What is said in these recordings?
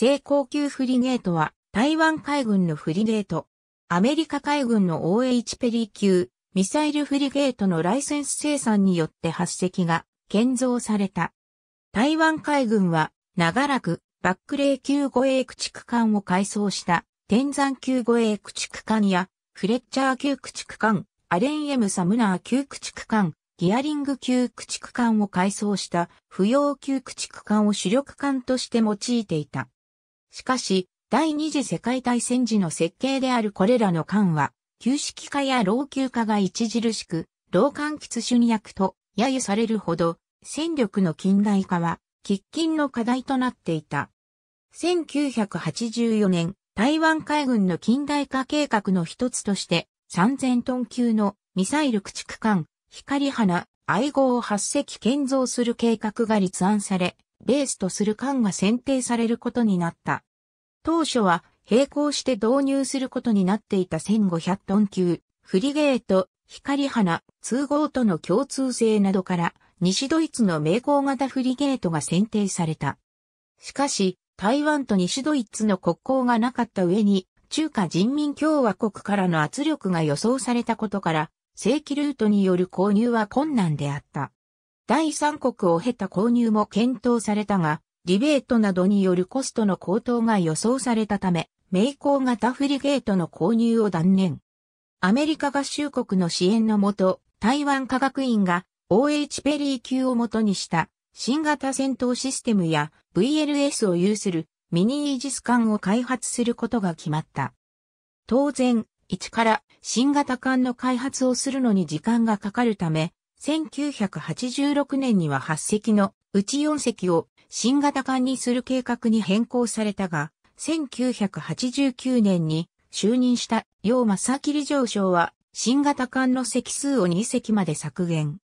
成高級フリゲートは台湾海軍のフリゲート。アメリカ海軍の OH ペリー級ミサイルフリゲートのライセンス生産によって発石が建造された。台湾海軍は長らくバックレー級護衛駆逐艦を改装した天山級護衛駆逐艦やフレッチャー級駆逐艦、アレン・エム・サムナー級駆逐艦、ギアリング級駆逐艦を改装した不要級駆逐艦を主力艦として用いていた。しかし、第二次世界大戦時の設計であるこれらの艦は、旧式化や老朽化が著しく、老艦喫主に役と揶揄されるほど、戦力の近代化は、喫緊の課題となっていた。1984年、台湾海軍の近代化計画の一つとして、3000トン級のミサイル駆逐艦、光花、愛号を8隻建造する計画が立案され、ベースとする艦が選定されることになった。当初は並行して導入することになっていた1500トン級、フリゲート、光花、通号との共通性などから、西ドイツの名工型フリゲートが選定された。しかし、台湾と西ドイツの国交がなかった上に、中華人民共和国からの圧力が予想されたことから、正規ルートによる購入は困難であった。第三国を経た購入も検討されたが、リベートなどによるコストの高騰が予想されたため、名工型フリゲートの購入を断念。アメリカ合衆国の支援のもと、台湾科学院が OH ペリー級をもとにした新型戦闘システムや VLS を有するミニイージス艦を開発することが決まった。当然、一から新型艦の開発をするのに時間がかかるため、1986年には8隻のうち4隻を新型艦にする計画に変更されたが、1989年に就任した楊正リ上将は新型艦の隻数を2隻まで削減。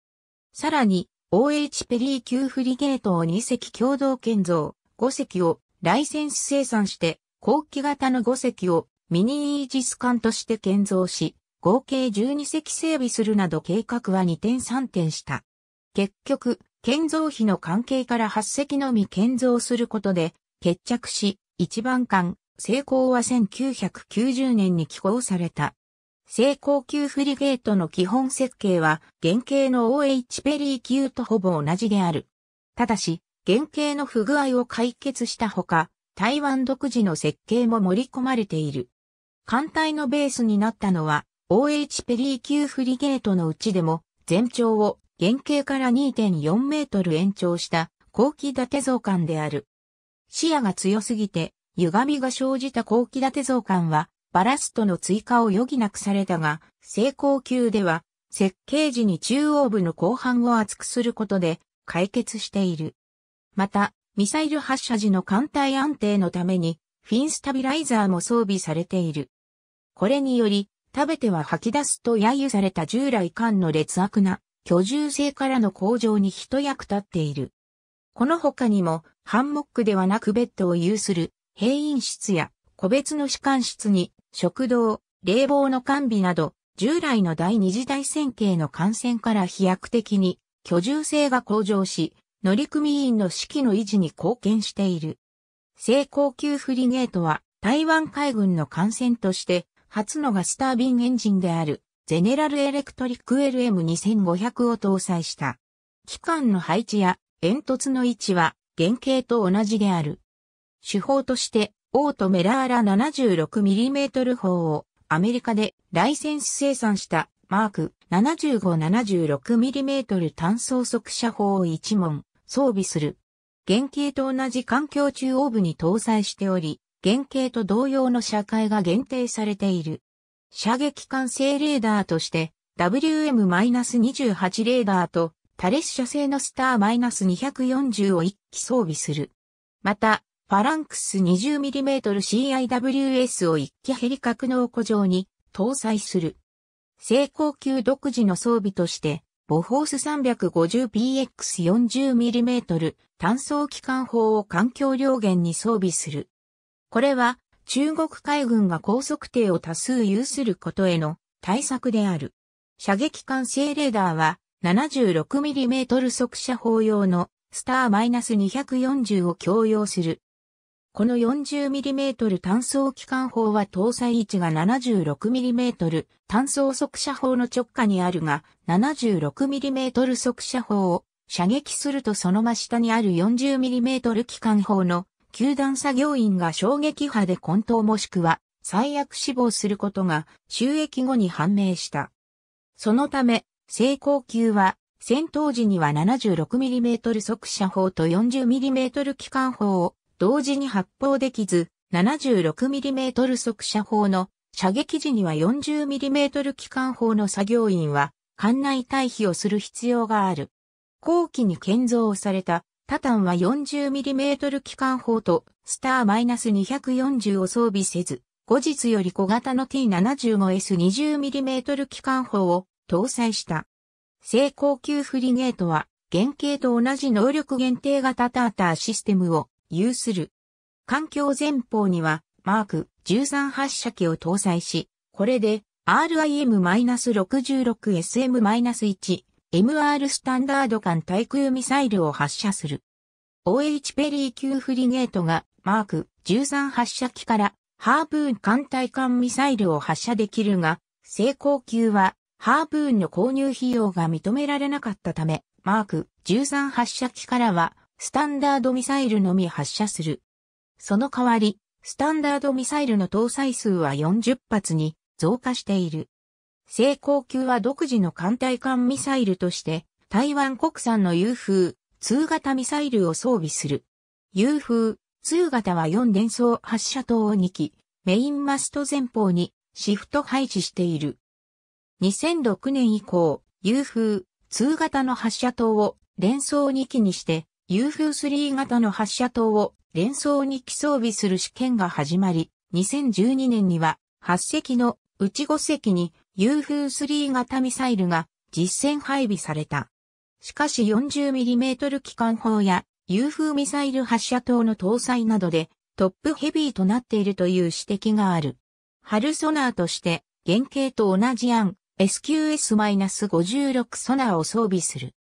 さらに、OH ペリー級フリゲートを2隻共同建造、5隻をライセンス生産して、後期型の5隻をミニイージス艦として建造し、合計12隻整備するなど計画は二転三転した。結局、建造費の関係から8隻のみ建造することで、決着し、一番艦、成功は1990年に寄港された。成功級フリゲートの基本設計は、原型の OH ペリー級とほぼ同じである。ただし、原型の不具合を解決したほか、台湾独自の設計も盛り込まれている。艦隊のベースになったのは、OH ペリー級フリゲートのうちでも、全長を原型から2.4メートル延長した後期立て造艦である。視野が強すぎて、歪みが生じた後期立て造艦は、バラストの追加を余儀なくされたが、成功級では、設計時に中央部の後半を厚くすることで解決している。また、ミサイル発射時の艦隊安定のために、フィンスタビライザーも装備されている。これにより、食べては吐き出すと揶揄された従来間の劣悪な居住性からの向上に一役立っている。この他にも、ハンモックではなくベッドを有する、閉院室や、個別の士官室に、食堂、冷房の完備など、従来の第二次大戦系の感染から飛躍的に、居住性が向上し、乗組員の士気の維持に貢献している。成功級フリゲートは、台湾海軍の艦船として、初のガスタービンエンジンである、ゼネラルエレクトリック LM2500 を搭載した。機関の配置や煙突の位置は原型と同じである。手法として、オートメラーラ 76mm 砲をアメリカでライセンス生産したマーク 75-76mm 単装速射砲を一門装備する。原型と同じ環境中央部に搭載しており、原型と同様の社会が限定されている。射撃管制レーダーとして WM-28 レーダーとタレス社製のスター -240 を1機装備する。また、ファランクス 20mmCIWS を1機ヘリ格納庫上に搭載する。成功級独自の装備として、ボフォース 350PX40mm 単装機関砲を環境量源に装備する。これは中国海軍が高速艇を多数有することへの対策である。射撃管制レーダーは 76mm 速射砲用のスター -240 を供用する。この 40mm 単装機関砲は搭載位置が 76mm 単装速射砲の直下にあるが、76mm 速射砲を射撃するとその真下にある 40mm 機関砲の球団作業員が衝撃波で混沌もしくは最悪死亡することが収益後に判明した。そのため、成功級は戦闘時には 76mm 速射砲と 40mm 機関砲を同時に発砲できず、76mm 速射砲の射撃時には 40mm 機関砲の作業員は艦内退避をする必要がある。後期に建造されたタタンは 40mm 機関砲とスター -240 を装備せず、後日より小型の T75S20mm 機関砲を搭載した。成功級フリゲートは原型と同じ能力限定型ターターシステムを有する。環境前方にはマーク13発射機を搭載し、これで RIM-66SM-1 MR スタンダード艦対空ミサイルを発射する。OH ペリー級フリゲートがマーク13発射機からハーブーン艦隊艦ミサイルを発射できるが、成功級はハーブーンの購入費用が認められなかったため、マーク13発射機からはスタンダードミサイルのみ発射する。その代わり、スタンダードミサイルの搭載数は40発に増加している。成功級は独自の艦隊艦ミサイルとして、台湾国産の u 風、2型ミサイルを装備する。u 風、2型は4連装発射塔を2機、メインマスト前方にシフト配置している。2006年以降、u 風、2型の発射塔を連装2機にして、u 風3型の発射塔を連装2機装備する試験が始まり、2012年には8隻のうち5隻に UF-3 型ミサイルが実戦配備された。しかし 40mm 機関砲や UF ミサイル発射塔の搭載などでトップヘビーとなっているという指摘がある。春ソナーとして原型と同じ案 SQS-56 ソナーを装備する。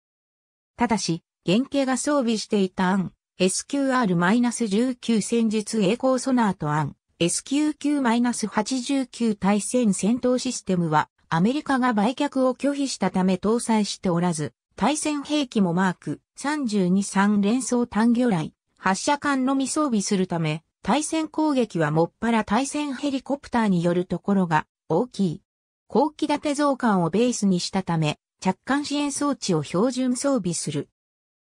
ただし、原型が装備していた案 SQR-19 戦術栄光ソナーと案 SQQ-89 対戦戦闘システムはアメリカが売却を拒否したため搭載しておらず、対戦兵器もマーク323連装単魚雷、発射艦のみ装備するため、対戦攻撃はもっぱら対戦ヘリコプターによるところが大きい。後期立て増艦をベースにしたため、着艦支援装置を標準装備する。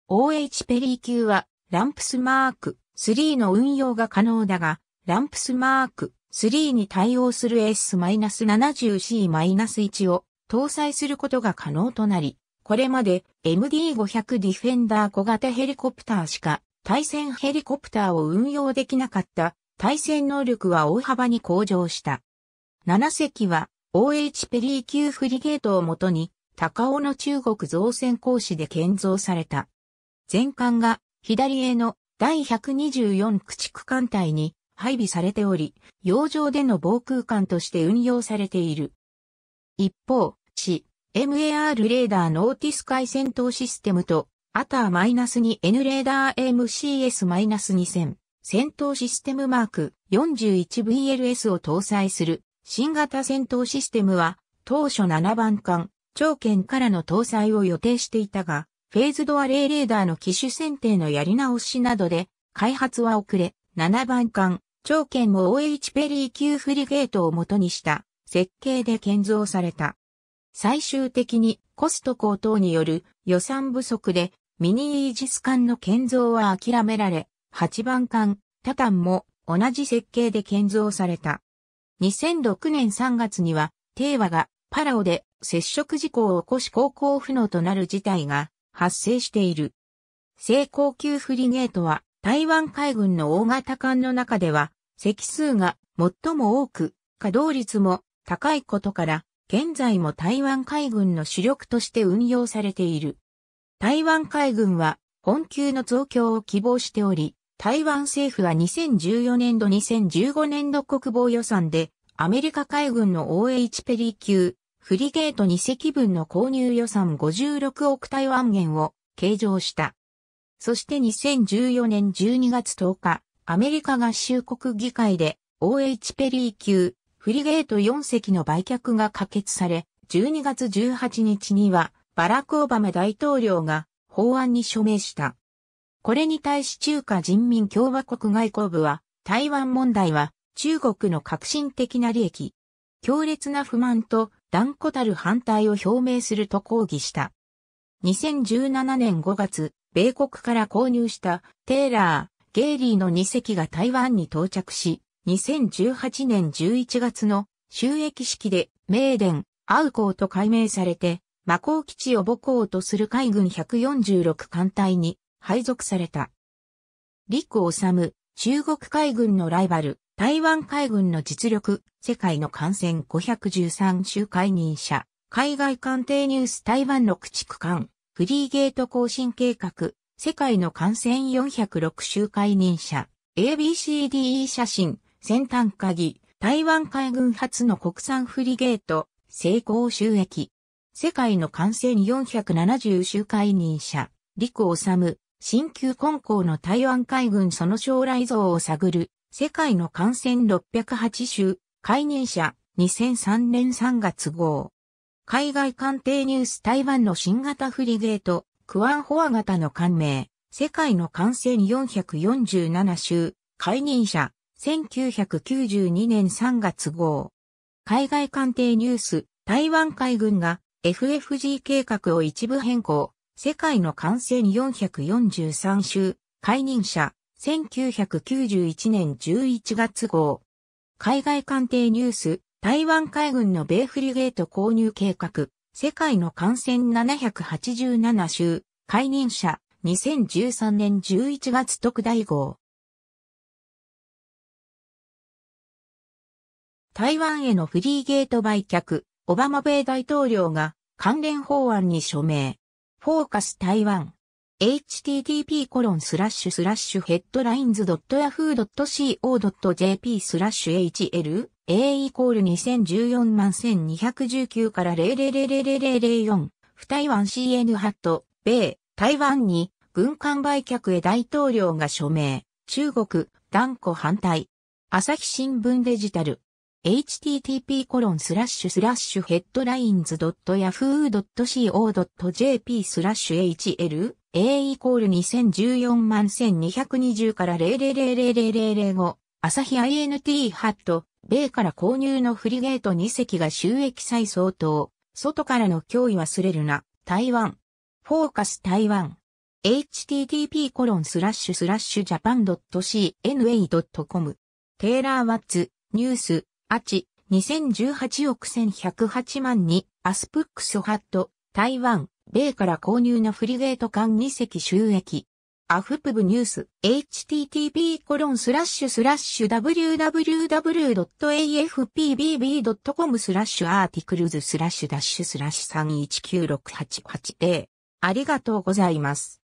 OH ペリー級はランプスマーク3の運用が可能だが、ランプスマーク3に対応する S-70C-1 を搭載することが可能となり、これまで MD500 ディフェンダー小型ヘリコプターしか対戦ヘリコプターを運用できなかった対戦能力は大幅に向上した。7隻は OH ペリー級フリゲートをもとに高尾の中国造船工事で建造された。全艦が左への第124駆逐艦隊に配備されており、洋上での防空間として運用されている。一方、地、MAR レーダーノーティス海戦闘システムと、アター -2N レーダー MCS-2000 戦闘システムマーク 41VLS を搭載する新型戦闘システムは当初7番艦長剣からの搭載を予定していたが、フェーズドアレイレーダーの機種選定のやり直しなどで開発は遅れ、7番艦長剣も OH ペリー級フリゲートを元にした設計で建造された。最終的にコスト高等による予算不足でミニイージス艦の建造は諦められ、8番艦タタンも同じ設計で建造された。2006年3月には、テイワがパラオで接触事故を起こし航行不能となる事態が発生している。成功級フリゲートは台湾海軍の大型艦の中では、席数が最も多く、稼働率も高いことから、現在も台湾海軍の主力として運用されている。台湾海軍は本級の増強を希望しており、台湾政府は2014年度2015年度国防予算で、アメリカ海軍の OH ペリー級、フリゲート2隻分の購入予算56億台湾元を計上した。そして2014年12月10日、アメリカ合衆国議会で OH ペリー級フリゲート4隻の売却が可決され、12月18日にはバラク・オバマ大統領が法案に署名した。これに対し中華人民共和国外交部は、台湾問題は中国の革新的な利益、強烈な不満と断固たる反対を表明すると抗議した。2017年5月、米国から購入したテイラー、ゲイリーの2隻が台湾に到着し、2018年11月の収益式でメーデン、アウコーと改名されて、魔法基地を母港とする海軍146艦隊に配属された。陸治、中国海軍のライバル、台湾海軍の実力、世界の艦船513周解任者、海外艦艇ニュース台湾の駆逐艦、フリーゲート更新計画、世界の感染406周回認者、ABCDE 写真、先端鍵、台湾海軍初の国産フリーゲート、成功収益。世界の感染470周回認者、リサ治、新旧根校の台湾海軍その将来像を探る、世界の感染608周、解任者、2003年3月号。海外官邸ニュース台湾の新型フリゲート、クワンホア型の艦名、世界の艦船447州、解任者、1992年3月号。海外官邸ニュース、台湾海軍が FFG 計画を一部変更、世界の艦船443州、解任者、1991年11月号。海外官邸ニュース、台湾海軍の米フリゲート購入計画、世界の艦船787州、解任者、2013年11月特大号。台湾へのフリーゲート売却、オバマ米大統領が関連法案に署名。フォーカス台湾。http://headlines.yahoo.co.jp スラッシュ hl a イコール2014万1219から000004不台湾 CN ハット米台湾に軍艦売却へ大統領が署名中国断固反対朝日新聞デジタル http コロンスラッシュスラッシュヘッドラインズ .yahoo.co.jp スラッシュ hl a イコール2014万1220から0000005朝日 INT ハット米から購入のフリゲート2隻が収益再相当外からの脅威忘れるな台湾フォーカス台湾 http コロンスラッシュスラッシュジャパン .cna.com テイラー・ワッツニュースア2018億1108万に、アスプックスハット、台湾、米から購入のフリゲート艦2隻収益。アフプブニュース、http コロンスラッシュスラッシュ www.afpbb.com スラッシュアーティクルズスラッシュダッシュスラッシュ319688で、ありがとうございます。